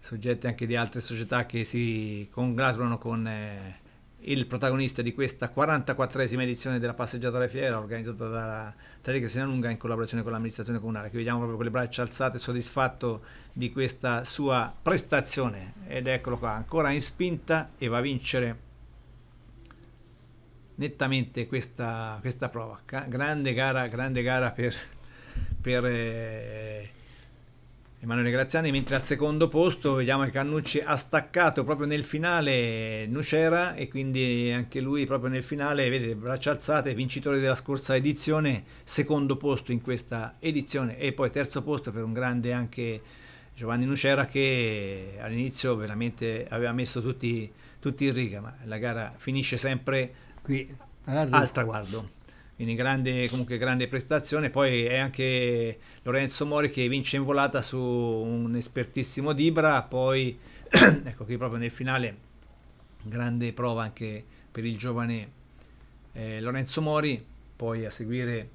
soggetti anche di altre società che si congratulano con... Eh, il protagonista di questa 44esima edizione della passeggiata alla fiera organizzata da Tarek Sinalunga in collaborazione con l'amministrazione comunale, che vediamo proprio con le braccia alzate soddisfatto di questa sua prestazione. Ed eccolo qua, ancora in spinta e va a vincere nettamente questa, questa prova. grande gara, grande gara per... per eh, Emanuele Graziani, mentre al secondo posto vediamo che Cannucci ha staccato proprio nel finale Nucera e quindi anche lui proprio nel finale, vedete, braccia alzate, vincitore della scorsa edizione, secondo posto in questa edizione e poi terzo posto per un grande anche Giovanni Nucera che all'inizio veramente aveva messo tutti, tutti in riga, ma la gara finisce sempre qui al traguardo quindi grande, comunque grande prestazione. Poi è anche Lorenzo Mori che vince in volata su un espertissimo Dibra. Poi ecco qui proprio nel finale, grande prova anche per il giovane eh, Lorenzo Mori. Poi a seguire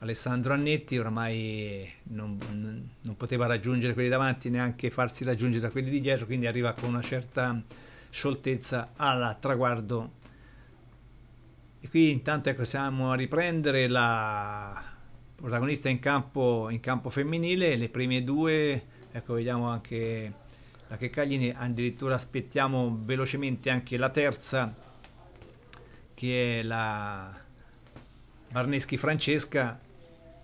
Alessandro Annetti, oramai non, non poteva raggiungere quelli davanti, neanche farsi raggiungere da quelli di dietro, quindi arriva con una certa scioltezza al traguardo e qui intanto ecco, siamo a riprendere la protagonista in campo, in campo femminile, le prime due, ecco vediamo anche la Checcaglini, addirittura aspettiamo velocemente anche la terza che è la Barneschi Francesca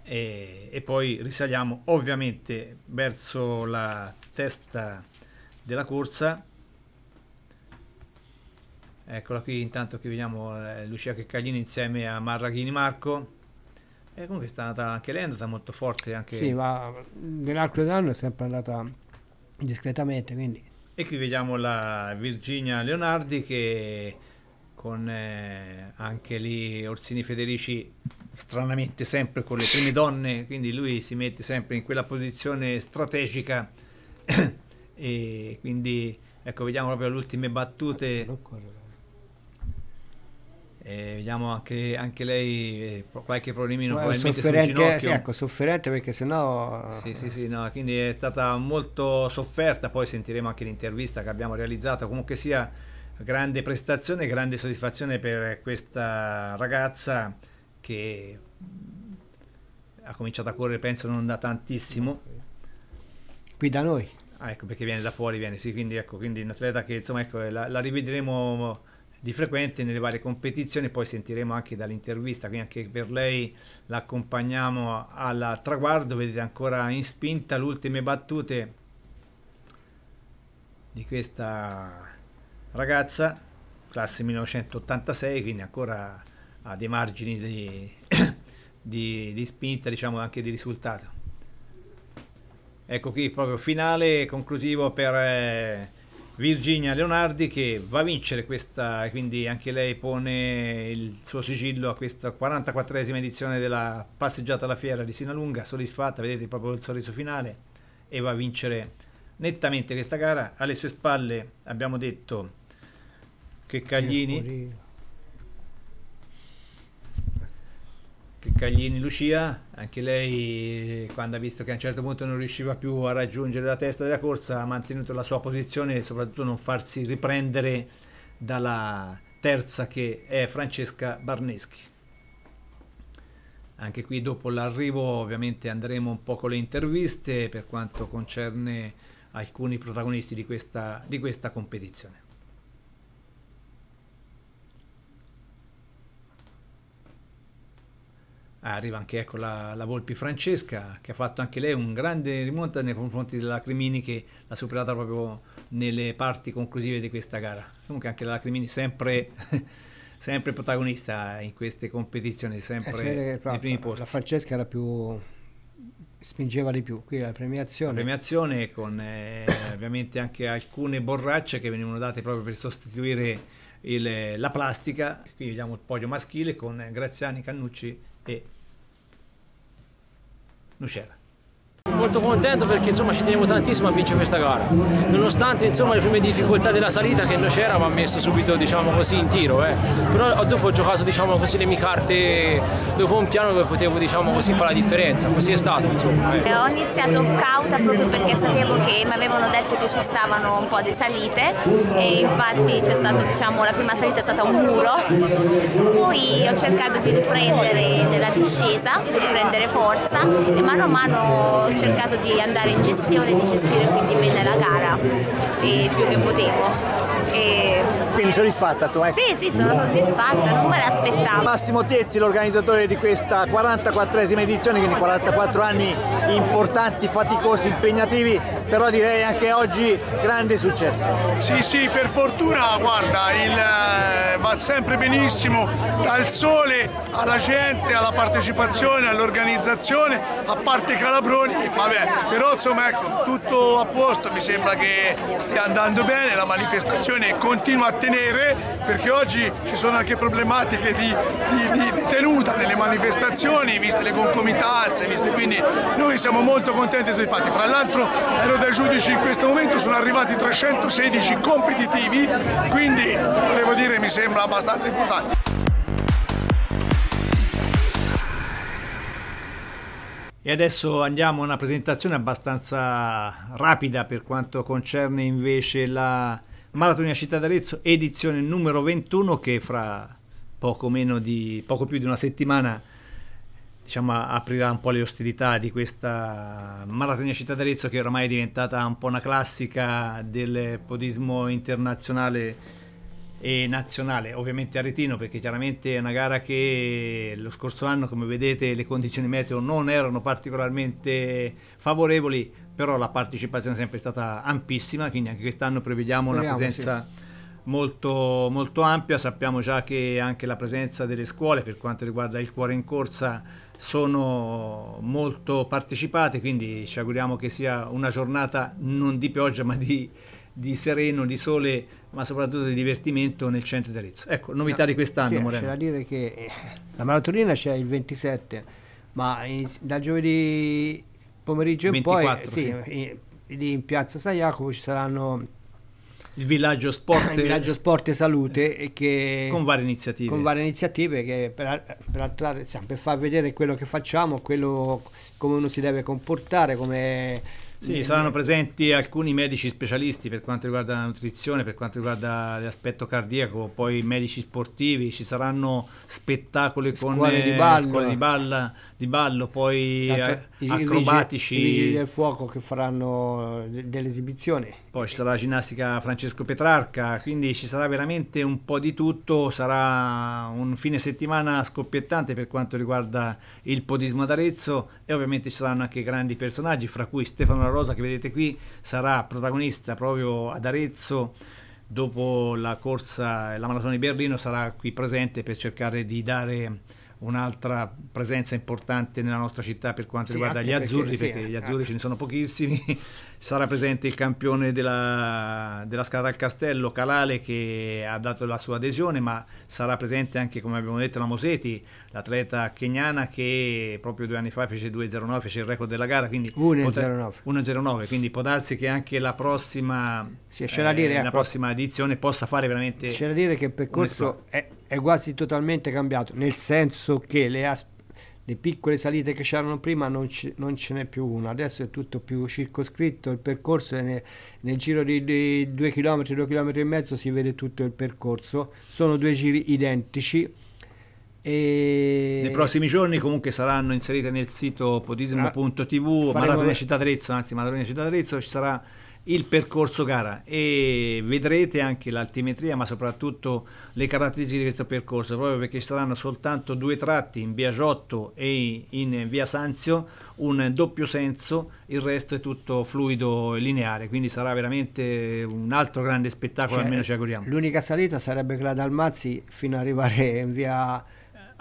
e, e poi risaliamo ovviamente verso la testa della corsa Eccola qui, intanto che vediamo eh, Lucia Checcaglini insieme a Marraghini Marco. E comunque sta andata anche lei, è andata molto forte anche... Sì, ma nell'arco dell'anno è sempre andata discretamente, quindi... E qui vediamo la Virginia Leonardi che con eh, anche lì Orsini Federici stranamente sempre con le prime donne, quindi lui si mette sempre in quella posizione strategica e quindi ecco vediamo proprio le ultime battute. Eh, vediamo anche, anche lei eh, qualche problemino Beh, probabilmente sofferente, sul ginocchio. Sì, ecco, sofferente perché sennò... Sì, sì, eh. sì, no, quindi è stata molto sofferta, poi sentiremo anche l'intervista che abbiamo realizzato, comunque sia grande prestazione, grande soddisfazione per questa ragazza che ha cominciato a correre penso non da tantissimo. Qui da noi. Ah, ecco, perché viene da fuori, viene, sì, quindi ecco, quindi un atleta che insomma ecco, la, la rivedremo di frequente nelle varie competizioni, poi sentiremo anche dall'intervista, quindi anche per lei l'accompagniamo al traguardo, vedete ancora in spinta le ultime battute di questa ragazza, classe 1986, quindi ancora ha dei margini di, di, di spinta, diciamo anche di risultato. Ecco qui proprio finale conclusivo per... Eh, Virginia Leonardi che va a vincere questa, quindi anche lei pone il suo sigillo a questa 44esima edizione della passeggiata alla fiera di Sinalunga, soddisfatta, vedete proprio il sorriso finale e va a vincere nettamente questa gara. Alle sue spalle abbiamo detto che Caglini Caglini Lucia, anche lei quando ha visto che a un certo punto non riusciva più a raggiungere la testa della corsa ha mantenuto la sua posizione e soprattutto non farsi riprendere dalla terza che è Francesca Barneschi. Anche qui dopo l'arrivo ovviamente andremo un po' con le interviste per quanto concerne alcuni protagonisti di questa, di questa competizione. arriva anche ecco, la, la, Volpi Francesca che ha fatto anche lei un grande rimonta nei confronti della Cremini che l'ha superata proprio nelle parti conclusive di questa gara. Comunque anche la Cremini sempre, sempre protagonista in queste competizioni, sempre eh, nei primi posti. La Francesca era più spingeva di più qui la premiazione la premiazione con eh, ovviamente anche alcune borracce che venivano date proprio per sostituire il, la plastica qui vediamo il podio maschile con Graziani Cannucci e nu cera. Molto contento perché insomma ci tenevo tantissimo a vincere questa gara, nonostante insomma le prime difficoltà della salita che non c'era mi ha messo subito diciamo così in tiro, eh. però dopo ho giocato diciamo così le mie carte dopo un piano dove potevo diciamo così fare la differenza, così è stato insomma. Eh. Ho iniziato cauta proprio perché sapevo che mi avevano detto che ci stavano un po' di salite e infatti c'è stato diciamo la prima salita è stata un muro, poi ho cercato di riprendere nella discesa, di riprendere forza e mano a mano ho cercato di andare in gestione e di gestire quindi bene la gara, più che potevo. E quindi soddisfatta, insomma. Ecco. Sì, sì, sono soddisfatta, non me l'aspettavo. Massimo Tezzi, l'organizzatore di questa 44esima edizione, quindi 44 anni importanti, faticosi, impegnativi, però direi anche oggi grande successo. Sì, sì, per fortuna, guarda, il, eh, va sempre benissimo, dal sole alla gente, alla partecipazione, all'organizzazione, a parte Calabroni, vabbè, però insomma ecco, tutto a posto, mi sembra che stia andando bene, la manifestazione continua a tenere perché oggi ci sono anche problematiche di, di, di, di tenuta delle manifestazioni, viste le concomitanze, viste, quindi noi siamo molto contenti dei fatti. Fra l'altro ero da giudici in questo momento, sono arrivati 316 competitivi, quindi volevo dire mi sembra abbastanza importante. E adesso andiamo a una presentazione abbastanza rapida per quanto concerne invece la Maratonia Città d'Arezzo, edizione numero 21 che fra poco, di, poco più di una settimana diciamo, aprirà un po' le ostilità di questa Maratonia Città d'Arezzo che oramai è diventata un po' una classica del podismo internazionale e nazionale, ovviamente a Retino perché chiaramente è una gara che lo scorso anno come vedete le condizioni meteo non erano particolarmente favorevoli, però la partecipazione è sempre stata ampissima, quindi anche quest'anno prevediamo Speriamo, una presenza... Sì. Molto, molto, ampia. Sappiamo già che anche la presenza delle scuole per quanto riguarda il cuore in corsa sono molto partecipate, quindi ci auguriamo che sia una giornata non di pioggia ma di, di sereno, di sole ma soprattutto di divertimento nel centro di Arezzo. Ecco, novità no, di quest'anno, sì, Moreno. C'è da dire che eh, la maratonina c'è il 27, ma in, da giovedì pomeriggio 24, poi, sì, sì. In, in, piazza San Jacopo ci saranno il villaggio sport, il villaggio sport e salute che, con varie iniziative, con varie iniziative che per, per, attrarre, per far vedere quello che facciamo, quello, come uno si deve comportare, come sì, saranno eh. presenti alcuni medici specialisti per quanto riguarda la nutrizione, per quanto riguarda l'aspetto cardiaco, poi medici sportivi, ci saranno spettacoli con scuole di eh, ballo, scuole di, ballo poi acrobatici. I vigili del fuoco che faranno eh, de- delle esibizioni. Poi ci sarà la ginnastica Francesco Petrarca, quindi ci sarà veramente un po' di tutto, sarà un fine settimana scoppiettante per quanto riguarda il podismo d'Arezzo e ovviamente ci saranno anche grandi personaggi, fra cui Stefano La Rosa che vedete qui sarà protagonista proprio ad Arezzo dopo la corsa, la maratona di Berlino sarà qui presente per cercare di dare un'altra presenza importante nella nostra città per quanto sì, riguarda gli perché azzurri, perché, perché gli azzurri anche. ce ne sono pochissimi, sarà presente il campione della, della scalata al castello, Calale, che ha dato la sua adesione, ma sarà presente anche, come abbiamo detto, la Moseti, l'atleta keniana che proprio due anni fa fece 2.09, fece il record della gara, quindi 1.09, quindi può darsi che anche la prossima, sì, eh, dire, la ecco. prossima edizione possa fare veramente... C'è da dire che il percorso è è quasi totalmente cambiato, nel senso che le, as- le piccole salite che c'erano prima non, c- non, ce n'è più una, adesso è tutto più circoscritto, il percorso è ne- nel giro di, di due chilometri, due chilometri e mezzo si vede tutto il percorso, sono due giri identici. E... Nei prossimi giorni comunque saranno inserite nel sito podismo.tv, Faremo... Maratona Città Trezzo, anzi Maratona Città Trezzo, ci sarà il percorso gara e vedrete anche l'altimetria ma soprattutto le caratteristiche di questo percorso proprio perché ci saranno soltanto due tratti in via Giotto e in via Sanzio un doppio senso il resto è tutto fluido e lineare quindi sarà veramente un altro grande spettacolo cioè, almeno ci auguriamo l'unica salita sarebbe quella dal Mazzi fino ad arrivare in via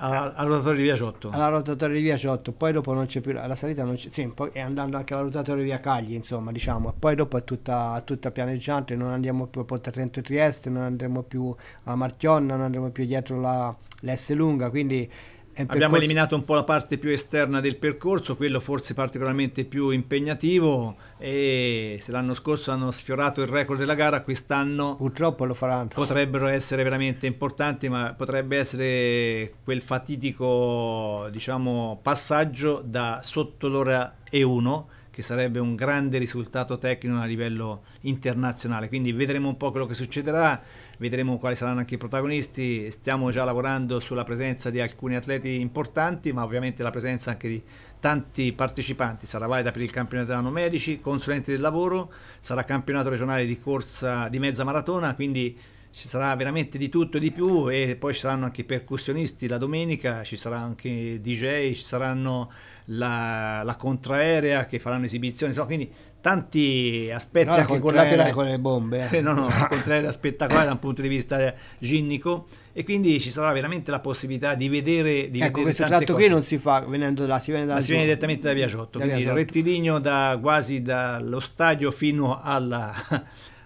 alla, alla rotatoria di via Ciotto. Alla rotatoria di via Ciotto, poi dopo non c'è più la, la salita, non c'è, sì, poi, è andando anche alla rotatoria di via Cagli, insomma, diciamo, poi dopo è tutta, tutta pianeggiante, non andiamo più a Porta Trento Trieste, non andremo più alla Marchionna, non andremo più dietro la, l'S lunga, quindi Abbiamo eliminato un po' la parte più esterna del percorso, quello forse particolarmente più impegnativo e se l'anno scorso hanno sfiorato il record della gara, quest'anno purtroppo lo faranno. Potrebbero essere veramente importanti, ma potrebbe essere quel fatidico, diciamo, passaggio da sotto l'ora e 1 che sarebbe un grande risultato tecnico a livello internazionale. Quindi vedremo un po' quello che succederà, vedremo quali saranno anche i protagonisti. Stiamo già lavorando sulla presenza di alcuni atleti importanti, ma ovviamente la presenza anche di tanti partecipanti sarà valida per il campionato dell'anno medici, consulenti del lavoro, sarà campionato regionale di corsa di mezza maratona, quindi ci sarà veramente di tutto e di più e poi ci saranno anche i percussionisti la domenica, ci saranno anche DJ, ci saranno la, la contraerea che faranno esibizione, insomma, quindi tanti aspetti no, anche collaterali con le bombe eh. no no contrario spettacolare da un punto di vista ginnico e quindi ci sarà veramente la possibilità di vedere di ecco vedere questo tratto qui non si fa venendo da si viene, da si viene direttamente da via Giotto da quindi via rettilineo da, quasi dallo stadio fino alla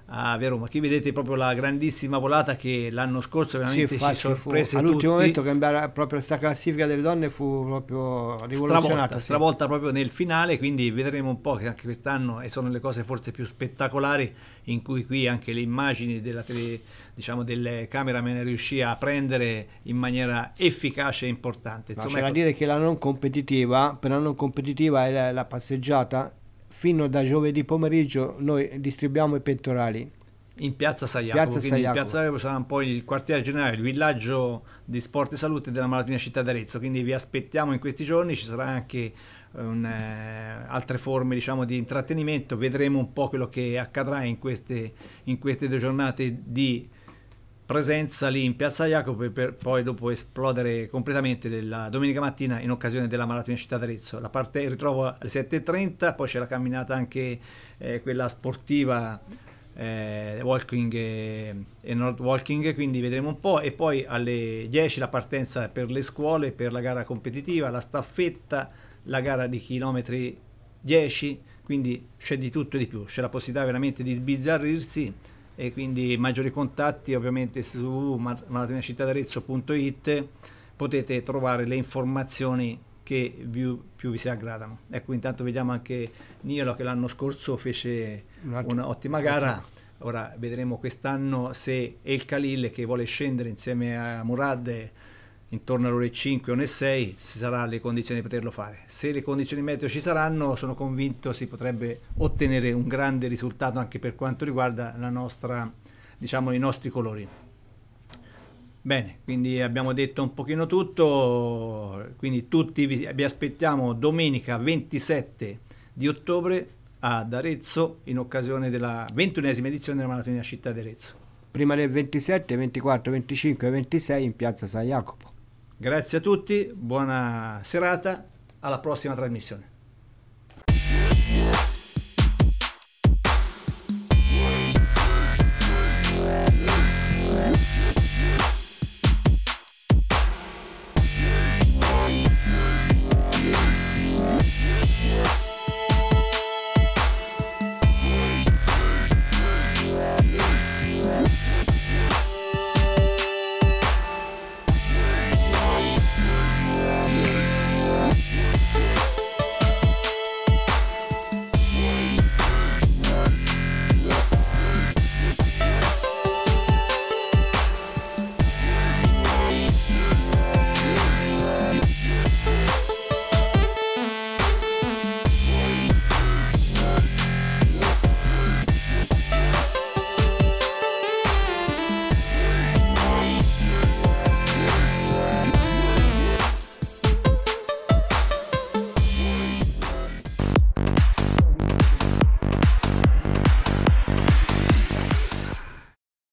a Roma. Qui vedete proprio la grandissima volata che l'anno scorso veramente sì, ci sorprese All'ultimo momento cambiare proprio questa classifica delle donne fu proprio rivoluzionata. Stravolta, sì. stravolta proprio nel finale, quindi vedremo un po' che anche quest'anno e sono le cose forse più spettacolari in cui qui anche le immagini della tele, diciamo, del cameraman riuscì a prendere in maniera efficace e importante. Insomma, c'è ecco... da dire che la non competitiva, per la non competitiva è la, la passeggiata fino da giovedì pomeriggio noi distribuiamo i pettorali. In piazza San Jacopo, piazza San Jacopo. piazza Jacopo sarà poi il quartiere generale, il villaggio di sport e salute della Malatina Città d'Arezzo, quindi vi aspettiamo in questi giorni, ci saranno anche eh, un, eh, altre forme diciamo, di intrattenimento, vedremo un po' quello che accadrà in queste, in queste due giornate di presenza lì in Piazza Jacopo per poi dopo esplodere completamente la domenica mattina in occasione della in Città d'Arezzo. La parte ritrovo alle 7.30, poi c'è la camminata anche eh, quella sportiva eh, walking eh, e, e North Walking, quindi vedremo un po'. E poi alle 10 la partenza per le scuole, per la gara competitiva, la staffetta, la gara di chilometri 10, quindi c'è di tutto e di più, c'è la possibilità veramente di sbizzarrirsi e quindi maggiori contatti ovviamente su maratonicittadarezzo.it potete trovare le informazioni che più, più, vi si aggradano. Ecco, intanto vediamo anche Niolo che l'anno scorso fece un'ottima gara. Ora vedremo quest'anno se El Khalil che vuole scendere insieme a Murad intorno alle ore 5 o alle 6 si saranno le condizioni di poterlo fare. Se le condizioni meteo ci saranno, sono convinto si potrebbe ottenere un grande risultato anche per quanto riguarda nostra, diciamo, i nostri colori. Bene, quindi abbiamo detto un pochino tutto, quindi tutti vi, vi aspettiamo domenica 27 di ottobre ad Arezzo in occasione della ventunesima edizione della Maratona Città di Arezzo. Prima del 27, 24, 25 e 26 in piazza San Jacopo. Grazie a tutti, buona serata, alla prossima trasmissione.